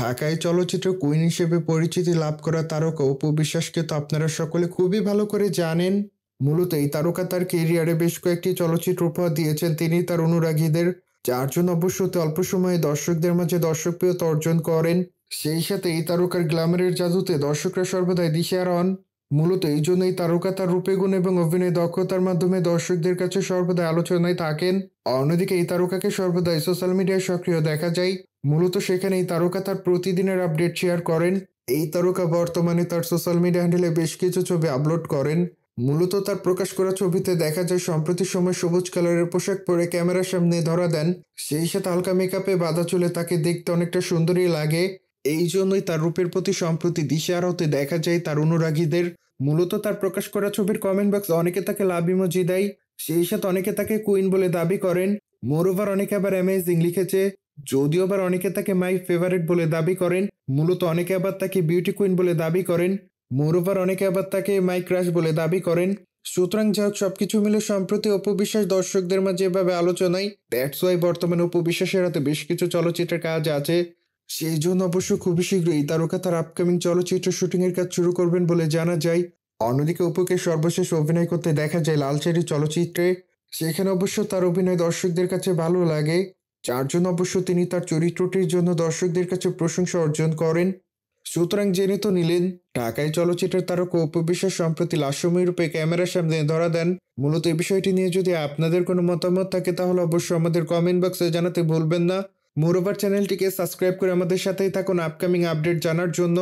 ঢাকায় চলচ্চিত্র কুইন হিসেবে পরিচিতি লাভ করা তারকা অপু বিশ্বাসকে তো আপনারা সকলে খুবই ভালো করে জানেন মূলত এই তারকা তার কেরিয়ারে বেশ কয়েকটি চলচ্চিত্র উপহার দিয়েছেন তিনি তার অনুরাগীদের চারজন অবশ্য অল্প সময়ে দর্শকদের মাঝে দর্শকপ্রিয়তা অর্জন করেন সেই সাথে এই তারকার গ্ল্যামারের জাদুতে দর্শকরা সর্বদাই দিশা হন মূলত এই জন্য এই তারকা তার রূপে গুণ এবং অভিনয় দক্ষতার মাধ্যমে দর্শকদের কাছে সর্বদাই আলোচনায় থাকেন অন্যদিকে এই তারকাকে সর্বদাই সোশ্যাল মিডিয়ায় সক্রিয় দেখা যায় মূলত সেখানে এই তারকা তার প্রতিদিনের আপডেট শেয়ার করেন এই তারকা বর্তমানে তার সোশ্যাল মিডিয়া হ্যান্ডেলে বেশ কিছু ছবি আপলোড করেন মূলত তার প্রকাশ করা ছবিতে দেখা যায় সম্প্রতি সময় সবুজ কালারের পোশাক পরে ক্যামেরার সামনে ধরা দেন সেই সাথে হালকা মেকআপে বাধা চলে তাকে দেখতে অনেকটা সুন্দরই লাগে এই জন্যই তার রূপের প্রতি সম্প্রতি আর হতে দেখা যায় তার অনুরাগীদের মূলত তার প্রকাশ করা ছবির কমেন্ট বক্স অনেকে তাকে লাভ ইমোজি দেয় সেই সাথে অনেকে তাকে কুইন বলে দাবি করেন মোরওভার অনেকে আবার অ্যামেজিং লিখেছে যদিও আবার অনেকে তাকে মাই ফেভারিট বলে দাবি করেন মূলত অনেকে আবার তাকে বিউটি কুইন বলে দাবি করেন মোরোভার অনেকে আবার তাকে মাই ক্রাশ বলে দাবি করেন সুতরাং যা হোক সবকিছু মিলে সম্প্রতি অপবিশ্বাস দর্শকদের মাঝে এভাবে আলোচনায় দ্যাটস ওয়াই বর্তমানে অপবিশ্বাসের হাতে বেশ কিছু চলচ্চিত্রের কাজ আছে সেই জন্য অবশ্য খুবই শীঘ্রই তারকা তার আপকামিং চলচ্চিত্র শুটিংয়ের কাজ শুরু করবেন বলে জানা যায় অন্যদিকে উপকে সর্বশেষ অভিনয় করতে দেখা যায় লালচারি চলচ্চিত্রে সেখানে অবশ্য তার অভিনয় দর্শকদের কাছে ভালো লাগে চারজন অবশ্য তিনি তার চরিত্রটির জন্য দর্শকদের কাছে প্রশংসা অর্জন করেন সুতরাং জেনে তো নিলেন ঢাকায় চলচ্চিত্রের তারকা উপবিশ্বাস সম্প্রতি লাশময় রূপে ক্যামেরার সামনে ধরা দেন মূলত এই বিষয়টি নিয়ে যদি আপনাদের কোনো মতামত থাকে তাহলে অবশ্যই আমাদের কমেন্ট বক্সে জানাতে ভুলবেন না মোরোভার চ্যানেলটিকে সাবস্ক্রাইব করে আমাদের সাথেই থাকুন আপকামিং আপডেট জানার জন্য